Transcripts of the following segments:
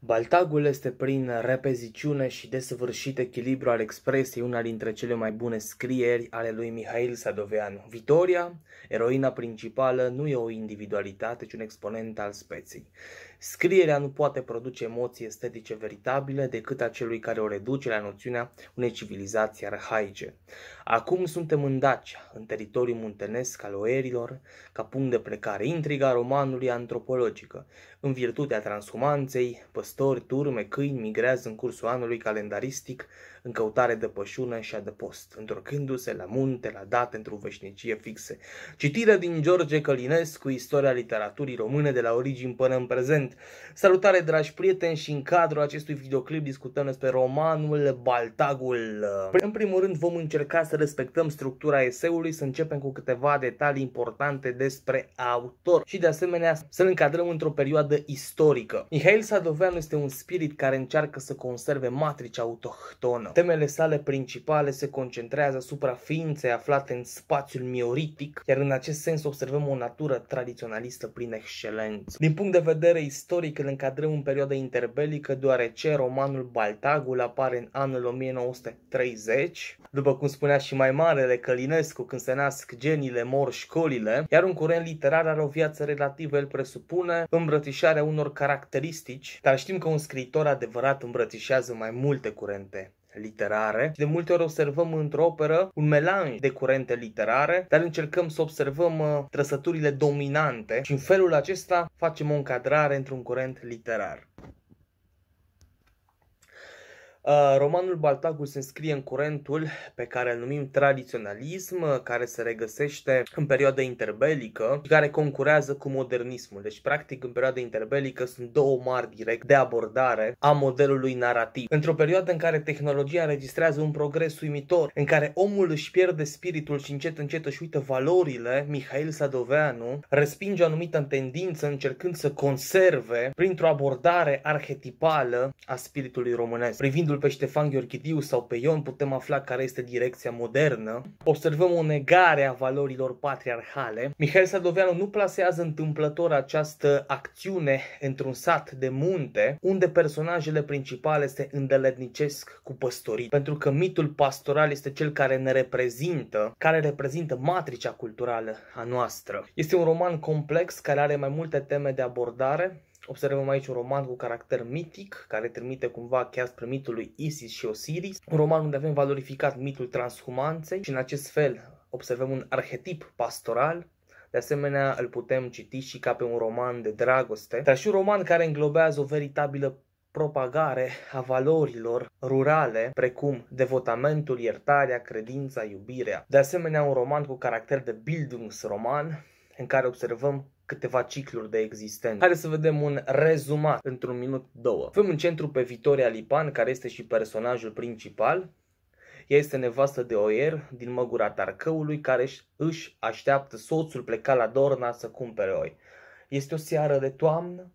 Baltagul este prin repeziciune și desăvârșit echilibru al expresiei una dintre cele mai bune scrieri ale lui Mihail Sadoveanu. Vitoria, eroina principală, nu e o individualitate, ci un exponent al speței. Scrierea nu poate produce emoții estetice veritabile decât a celui care o reduce la noțiunea unei civilizații arhaice. Acum suntem în Dacia, în teritoriul muntenesc al oerilor, ca punct de plecare intriga romanului antropologică. În virtutea transhumanței, păstori, turme, câini migrează în cursul anului calendaristic în căutare de pășună și adăpost, întorcându-se la munte, la date, într-o veșnicie fixe. Citire din George Călinescu, Istoria literaturii române de la origini până în prezent, Testament. Salutare dragi prieteni și în cadrul acestui videoclip discutăm despre romanul Baltagul. Păi, în primul rând vom încerca să respectăm structura eseului, să începem cu câteva detalii importante despre autor și de asemenea să-l încadrăm într-o perioadă istorică. Mihail Sadoveanu este un spirit care încearcă să conserve matricea autohtonă. Temele sale principale se concentrează asupra ființei aflate în spațiul mioritic, iar în acest sens observăm o natură tradiționalistă prin excelență. Din punct de vedere istoric, Istoric îl încadrăm în perioada interbelică deoarece romanul Baltagul apare în anul 1930, după cum spunea și mai marele Călinescu când se nasc genile, mor școlile, iar un curent literar are o viață relativă, el presupune îmbrățișarea unor caracteristici, dar știm că un scriitor adevărat îmbrățișează mai multe curente literare și de multe ori observăm într-o operă un melanj de curente literare, dar încercăm să observăm uh, trăsăturile dominante și în felul acesta facem o încadrare într-un curent literar. Uh, romanul Baltacul se înscrie în curentul pe care îl numim tradiționalism, uh, care se regăsește în perioada interbelică și care concurează cu modernismul. Deci, practic, în perioada interbelică sunt două mari direct de abordare a modelului narrativ. Într-o perioadă în care tehnologia înregistrează un progres uimitor, în care omul își pierde spiritul și încet încet își uită valorile, Mihail Sadoveanu respinge o anumită tendință încercând să conserve printr-o abordare arhetipală a spiritului românesc, privindu urmărindu pe Ștefan Gheorghidiu sau pe Ion, putem afla care este direcția modernă. Observăm o negare a valorilor patriarhale. Mihail Sadoveanu nu plasează întâmplător această acțiune într-un sat de munte, unde personajele principale se îndeletnicesc cu păstorii, pentru că mitul pastoral este cel care ne reprezintă, care reprezintă matricea culturală a noastră. Este un roman complex care are mai multe teme de abordare, Observăm aici un roman cu caracter mitic, care trimite cumva chiar spre mitul lui Isis și Osiris, un roman unde avem valorificat mitul transhumanței și în acest fel observăm un arhetip pastoral, de asemenea, îl putem citi și ca pe un roman de dragoste, dar și un roman care înglobează o veritabilă propagare a valorilor rurale, precum devotamentul, iertarea, credința, iubirea. De asemenea, un roman cu caracter de Bildungsroman, în care observăm câteva cicluri de existență. Hai să vedem un rezumat într-un minut, două. Fim în centru pe Vitoria Lipan, care este și personajul principal. Ea este nevastă de oier din măgura Tarcăului, care își așteaptă soțul plecat la Dorna să cumpere oi. Este o seară de toamnă,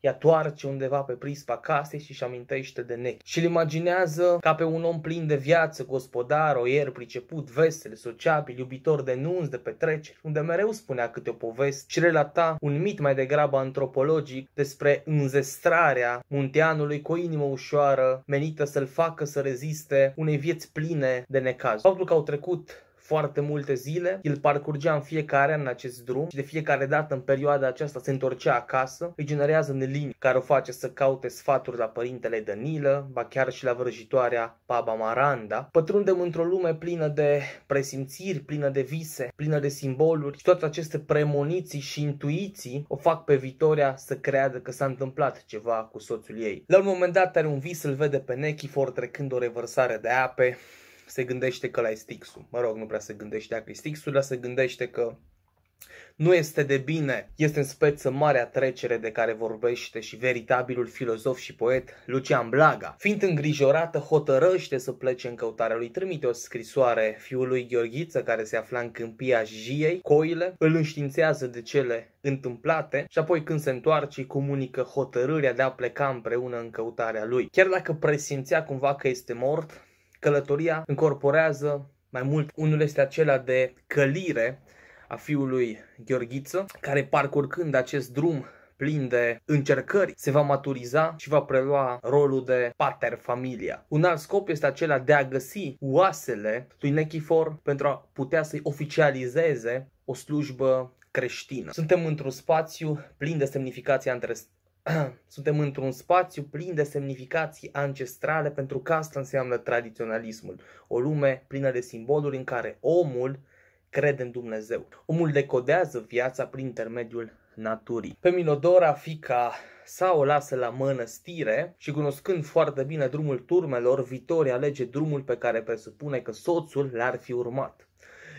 ea toarce undeva pe prispa casei și și amintește de Nec. Și îl imaginează ca pe un om plin de viață, gospodar, oier, priceput, vesel, sociabil, iubitor de nunți, de petreceri, unde mereu spunea câte o poveste și relata un mit mai degrabă antropologic despre înzestrarea munteanului cu o inimă ușoară menită să-l facă să reziste unei vieți pline de necaz. Faptul că au trecut foarte multe zile. îl parcurgea în fiecare an acest drum și de fiecare dată în perioada aceasta se întorcea acasă. Îi generează nelini care o face să caute sfaturi la părintele Danilă, ba chiar și la vrăjitoarea Baba Maranda. Pătrundem într-o lume plină de presimțiri, plină de vise, plină de simboluri și toate aceste premoniții și intuiții o fac pe Vitoria să creadă că s-a întâmplat ceva cu soțul ei. La un moment dat are un vis, îl vede pe Nechifor trecând o revărsare de ape, se gândește că la Stixul. Mă rog, nu prea se gândește că e Stixul, dar se gândește că nu este de bine, este în speță marea trecere de care vorbește și veritabilul filozof și poet Lucian Blaga. Fiind îngrijorată, hotărăște să plece în căutarea lui, trimite o scrisoare fiului Gheorghiță care se afla în câmpia Jiei, Coile, îl înștiințează de cele întâmplate și apoi când se întoarce comunică hotărârea de a pleca împreună în căutarea lui. Chiar dacă presimțea cumva că este mort, Călătoria încorporează mai mult, unul este acela de călire a fiului Gheorghiță, care parcurcând acest drum plin de încercări, se va maturiza și va prelua rolul de pater familia. Un alt scop este acela de a găsi oasele lui Nechifor pentru a putea să-i oficializeze o slujbă creștină. Suntem într-un spațiu plin de semnificație Suntem într-un spațiu plin de semnificații ancestrale pentru că asta înseamnă tradiționalismul. O lume plină de simboluri în care omul crede în Dumnezeu. Omul decodează viața prin intermediul naturii. Pe Milodora, fica sa o lasă la mănăstire și cunoscând foarte bine drumul turmelor, Vitoria alege drumul pe care presupune că soțul l-ar fi urmat.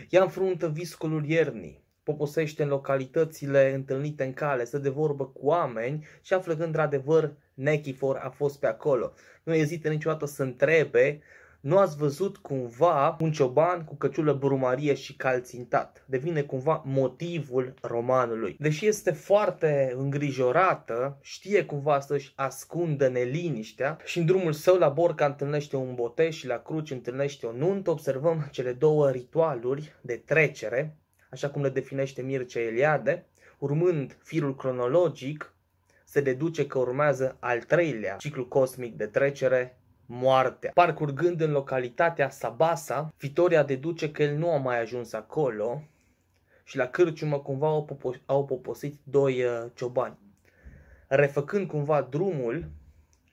Ea înfruntă viscolul iernii, poposește în localitățile întâlnite în cale, să de vorbă cu oameni și află că într-adevăr Nechifor a fost pe acolo. Nu ezită niciodată să întrebe, nu ați văzut cumva un cioban cu căciulă brumarie și calțintat. Devine cumva motivul romanului. Deși este foarte îngrijorată, știe cumva să-și ascundă neliniștea și în drumul său la Borca întâlnește un botez și la cruci întâlnește o nuntă. Observăm cele două ritualuri de trecere așa cum le definește Mircea Eliade, urmând firul cronologic, se deduce că urmează al treilea ciclu cosmic de trecere, moartea. Parcurgând în localitatea Sabasa, Vitoria deduce că el nu a mai ajuns acolo și la cârciumă cumva au, poposit doi uh, ciobani. Refăcând cumva drumul,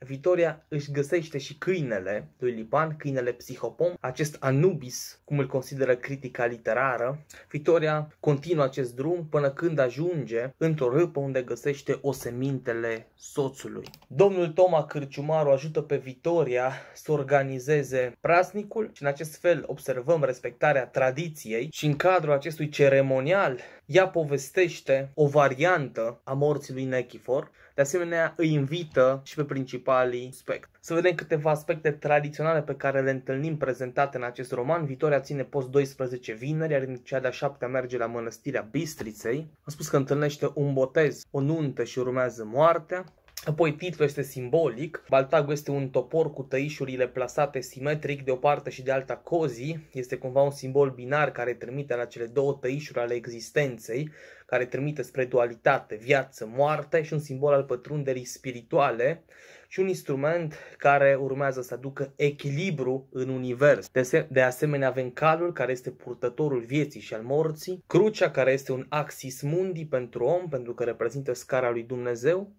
Vitoria își găsește și câinele lui Liban, câinele psihopom, acest Anubis, cum îl consideră critica literară. Vitoria continuă acest drum până când ajunge într-o râpă unde găsește osemintele soțului. Domnul Toma Cârciumaru ajută pe Vitoria să organizeze prasnicul și în acest fel observăm respectarea tradiției și în cadrul acestui ceremonial ea povestește o variantă a morții lui Nechifor, de asemenea îi invită și pe principalii aspect. Să vedem câteva aspecte tradiționale pe care le întâlnim prezentate în acest roman. Vitoria ține post 12 vineri, iar în cea de-a șaptea merge la mănăstirea Bistriței. A spus că întâlnește un botez, o nuntă și urmează moartea. Apoi titlul este simbolic, baltagul este un topor cu tăișurile plasate simetric de o parte și de alta cozii, este cumva un simbol binar care trimite la cele două tăișuri ale existenței, care trimite spre dualitate, viață, moarte și un simbol al pătrunderii spirituale și un instrument care urmează să aducă echilibru în univers. De, de asemenea avem calul care este purtătorul vieții și al morții, crucea care este un axis mundi pentru om pentru că reprezintă scara lui Dumnezeu,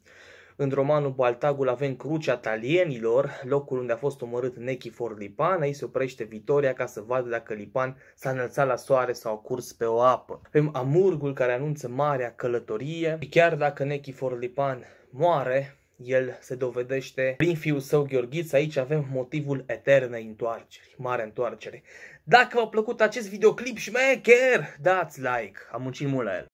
în romanul Baltagul avem crucea talienilor, locul unde a fost omorât Nechifor Lipan. Aici se oprește Vitoria ca să vadă dacă Lipan s-a înălțat la soare sau a curs pe o apă. Avem Amurgul care anunță marea călătorie. Și chiar dacă Nechifor Lipan moare, el se dovedește prin fiul său Gheorghiț. Aici avem motivul eternei întoarceri, mare întoarcere. Dacă v-a plăcut acest videoclip șmecher, dați like, am muncit mult la el.